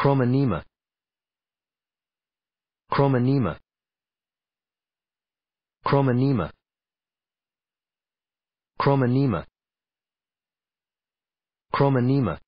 chromonema chromonema chromonema chromonema chromonema